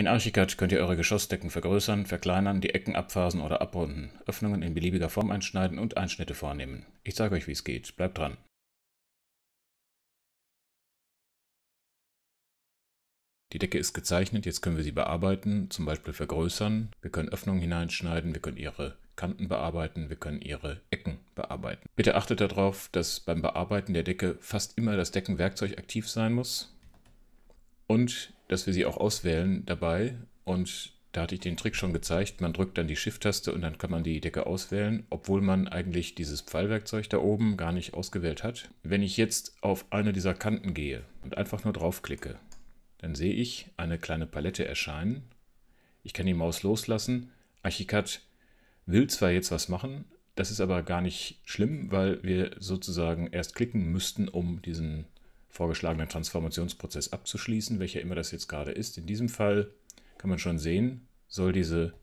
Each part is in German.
In Archicad könnt ihr eure Geschossdecken vergrößern, verkleinern, die Ecken abphasen oder abrunden, Öffnungen in beliebiger Form einschneiden und Einschnitte vornehmen. Ich zeige euch, wie es geht. Bleibt dran! Die Decke ist gezeichnet, jetzt können wir sie bearbeiten, zum Beispiel vergrößern. Wir können Öffnungen hineinschneiden, wir können ihre Kanten bearbeiten, wir können ihre Ecken bearbeiten. Bitte achtet darauf, dass beim Bearbeiten der Decke fast immer das Deckenwerkzeug aktiv sein muss und dass wir sie auch auswählen dabei. Und da hatte ich den Trick schon gezeigt. Man drückt dann die Shift-Taste und dann kann man die Decke auswählen, obwohl man eigentlich dieses Pfeilwerkzeug da oben gar nicht ausgewählt hat. Wenn ich jetzt auf eine dieser Kanten gehe und einfach nur draufklicke, dann sehe ich eine kleine Palette erscheinen. Ich kann die Maus loslassen. Archicad will zwar jetzt was machen, das ist aber gar nicht schlimm, weil wir sozusagen erst klicken müssten, um diesen vorgeschlagenen Transformationsprozess abzuschließen, welcher immer das jetzt gerade ist. In diesem Fall kann man schon sehen, soll diese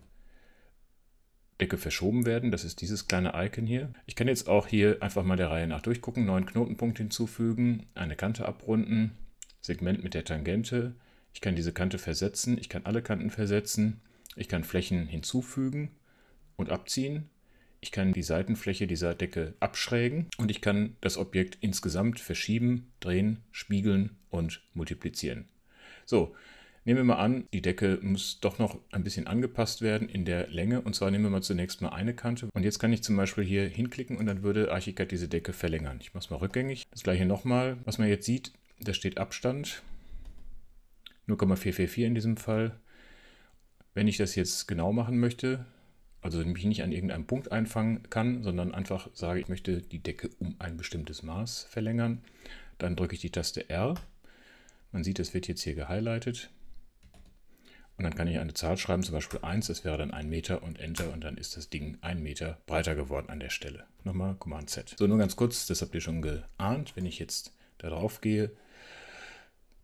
Decke verschoben werden. Das ist dieses kleine Icon hier. Ich kann jetzt auch hier einfach mal der Reihe nach durchgucken, neuen Knotenpunkt hinzufügen, eine Kante abrunden, Segment mit der Tangente. Ich kann diese Kante versetzen, ich kann alle Kanten versetzen, ich kann Flächen hinzufügen und abziehen ich kann die Seitenfläche dieser Decke abschrägen und ich kann das Objekt insgesamt verschieben, drehen, spiegeln und multiplizieren. So, nehmen wir mal an, die Decke muss doch noch ein bisschen angepasst werden in der Länge und zwar nehmen wir mal zunächst mal eine Kante und jetzt kann ich zum Beispiel hier hinklicken und dann würde Archicad diese Decke verlängern. Ich mache es mal rückgängig. Das gleiche nochmal. Was man jetzt sieht, da steht Abstand, 0,444 in diesem Fall. Wenn ich das jetzt genau machen möchte, also mich nicht an irgendeinem Punkt einfangen kann, sondern einfach sage, ich möchte die Decke um ein bestimmtes Maß verlängern, dann drücke ich die Taste R. Man sieht, das wird jetzt hier gehighlightet. Und dann kann ich eine Zahl schreiben, zum Beispiel 1, das wäre dann 1 Meter und Enter und dann ist das Ding 1 Meter breiter geworden an der Stelle. Nochmal Command Z. So, nur ganz kurz, das habt ihr schon geahnt, wenn ich jetzt da drauf gehe,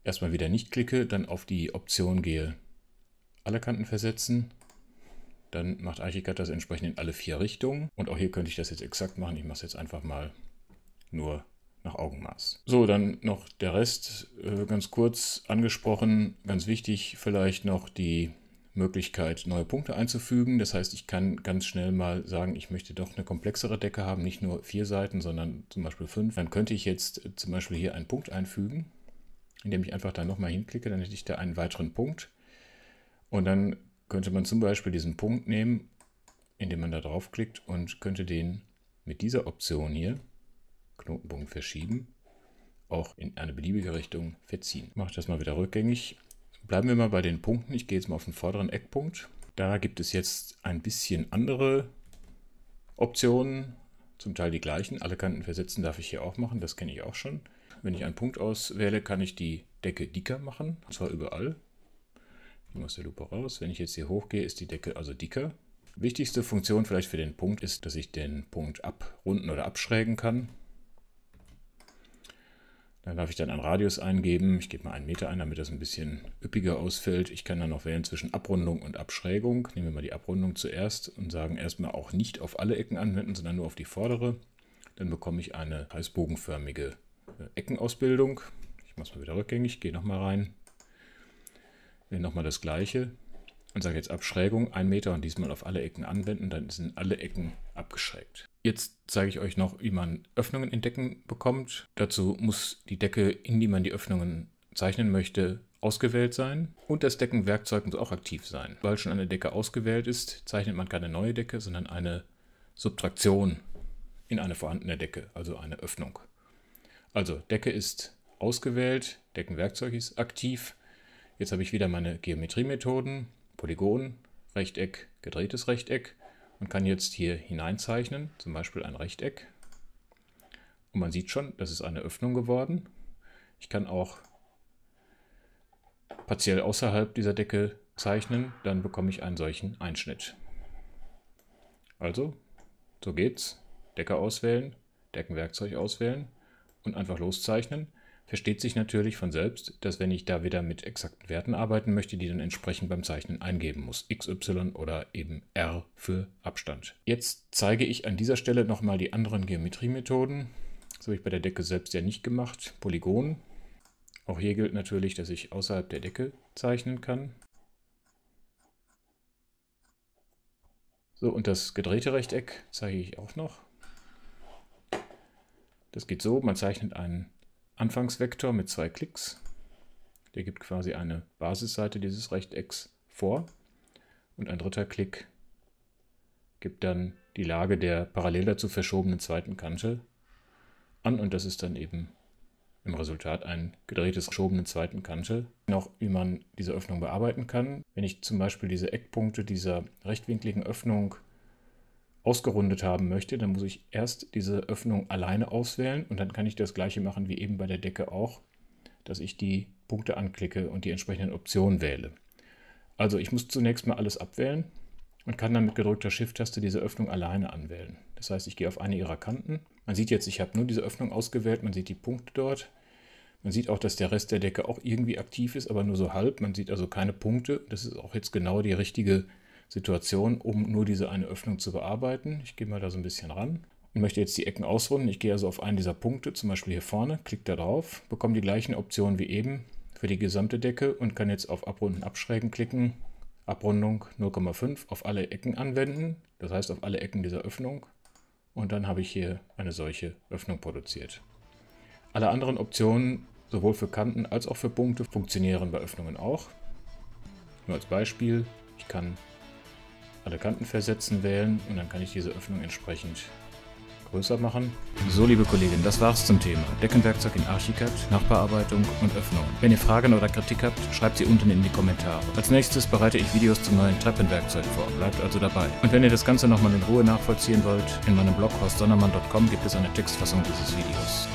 erstmal wieder nicht klicke, dann auf die Option gehe, alle Kanten versetzen dann macht Archicad das entsprechend in alle vier Richtungen. Und auch hier könnte ich das jetzt exakt machen. Ich mache es jetzt einfach mal nur nach Augenmaß. So, dann noch der Rest äh, ganz kurz angesprochen. Ganz wichtig vielleicht noch die Möglichkeit, neue Punkte einzufügen. Das heißt, ich kann ganz schnell mal sagen, ich möchte doch eine komplexere Decke haben, nicht nur vier Seiten, sondern zum Beispiel fünf. Dann könnte ich jetzt äh, zum Beispiel hier einen Punkt einfügen, indem ich einfach da nochmal hinklicke, dann hätte ich da einen weiteren Punkt. Und dann könnte man zum Beispiel diesen Punkt nehmen, indem man da draufklickt und könnte den mit dieser Option hier, Knotenpunkt verschieben, auch in eine beliebige Richtung verziehen. Ich Mache das mal wieder rückgängig. Bleiben wir mal bei den Punkten. Ich gehe jetzt mal auf den vorderen Eckpunkt. Da gibt es jetzt ein bisschen andere Optionen, zum Teil die gleichen. Alle Kanten versetzen darf ich hier auch machen, das kenne ich auch schon. Wenn ich einen Punkt auswähle, kann ich die Decke dicker machen, und zwar überall. Ging aus der Lupe raus. Wenn ich jetzt hier hochgehe, ist die Decke also dicker. Wichtigste Funktion vielleicht für den Punkt ist, dass ich den Punkt abrunden oder abschrägen kann. Dann darf ich dann einen Radius eingeben. Ich gebe mal einen Meter ein, damit das ein bisschen üppiger ausfällt. Ich kann dann noch wählen zwischen Abrundung und Abschrägung. Nehmen wir mal die Abrundung zuerst und sagen erstmal auch nicht auf alle Ecken anwenden, sondern nur auf die vordere. Dann bekomme ich eine heißbogenförmige äh, Eckenausbildung. Ich mache es mal wieder rückgängig, gehe nochmal rein nehme nochmal das gleiche und sage jetzt Abschrägung 1 Meter und diesmal auf alle Ecken anwenden, dann sind alle Ecken abgeschrägt. Jetzt zeige ich euch noch, wie man Öffnungen in Decken bekommt. Dazu muss die Decke, in die man die Öffnungen zeichnen möchte, ausgewählt sein und das Deckenwerkzeug muss auch aktiv sein. Weil schon eine Decke ausgewählt ist, zeichnet man keine neue Decke, sondern eine Subtraktion in eine vorhandene Decke, also eine Öffnung. Also Decke ist ausgewählt, Deckenwerkzeug ist aktiv Jetzt habe ich wieder meine Geometriemethoden, Polygon, Rechteck, gedrehtes Rechteck und kann jetzt hier hineinzeichnen, zum Beispiel ein Rechteck. Und man sieht schon, das ist eine Öffnung geworden. Ich kann auch partiell außerhalb dieser Decke zeichnen, dann bekomme ich einen solchen Einschnitt. Also, so geht's. Decke auswählen, Deckenwerkzeug auswählen und einfach loszeichnen versteht sich natürlich von selbst, dass wenn ich da wieder mit exakten Werten arbeiten möchte, die dann entsprechend beim Zeichnen eingeben muss. XY oder eben R für Abstand. Jetzt zeige ich an dieser Stelle nochmal die anderen Geometriemethoden. Das habe ich bei der Decke selbst ja nicht gemacht. Polygon. Auch hier gilt natürlich, dass ich außerhalb der Decke zeichnen kann. So, und das gedrehte Rechteck zeige ich auch noch. Das geht so, man zeichnet einen Anfangsvektor mit zwei Klicks. Der gibt quasi eine Basisseite dieses Rechtecks vor. Und ein dritter Klick gibt dann die Lage der parallel dazu verschobenen zweiten Kante an. Und das ist dann eben im Resultat ein gedrehtes verschobenen zweiten Kante. Noch wie man diese Öffnung bearbeiten kann. Wenn ich zum Beispiel diese Eckpunkte dieser rechtwinkligen Öffnung ausgerundet haben möchte, dann muss ich erst diese Öffnung alleine auswählen und dann kann ich das gleiche machen wie eben bei der Decke auch, dass ich die Punkte anklicke und die entsprechenden Optionen wähle. Also ich muss zunächst mal alles abwählen und kann dann mit gedrückter Shift-Taste diese Öffnung alleine anwählen. Das heißt, ich gehe auf eine ihrer Kanten. Man sieht jetzt, ich habe nur diese Öffnung ausgewählt, man sieht die Punkte dort. Man sieht auch, dass der Rest der Decke auch irgendwie aktiv ist, aber nur so halb. Man sieht also keine Punkte. Das ist auch jetzt genau die richtige Situation, um nur diese eine Öffnung zu bearbeiten. Ich gehe mal da so ein bisschen ran und möchte jetzt die Ecken ausrunden. Ich gehe also auf einen dieser Punkte, zum Beispiel hier vorne, klicke da drauf, bekomme die gleichen Optionen wie eben für die gesamte Decke und kann jetzt auf Abrunden, Abschrägen klicken, Abrundung 0,5 auf alle Ecken anwenden, das heißt auf alle Ecken dieser Öffnung und dann habe ich hier eine solche Öffnung produziert. Alle anderen Optionen, sowohl für Kanten als auch für Punkte, funktionieren bei Öffnungen auch. Nur als Beispiel, ich kann alle Kanten versetzen wählen und dann kann ich diese Öffnung entsprechend größer machen. So, liebe Kolleginnen, das war's zum Thema. Deckenwerkzeug in Archicad, Nachbearbeitung und Öffnung. Wenn ihr Fragen oder Kritik habt, schreibt sie unten in die Kommentare. Als nächstes bereite ich Videos zum neuen Treppenwerkzeug vor. Bleibt also dabei. Und wenn ihr das Ganze nochmal in Ruhe nachvollziehen wollt, in meinem Blog horstsonnermann.com gibt es eine Textfassung dieses Videos.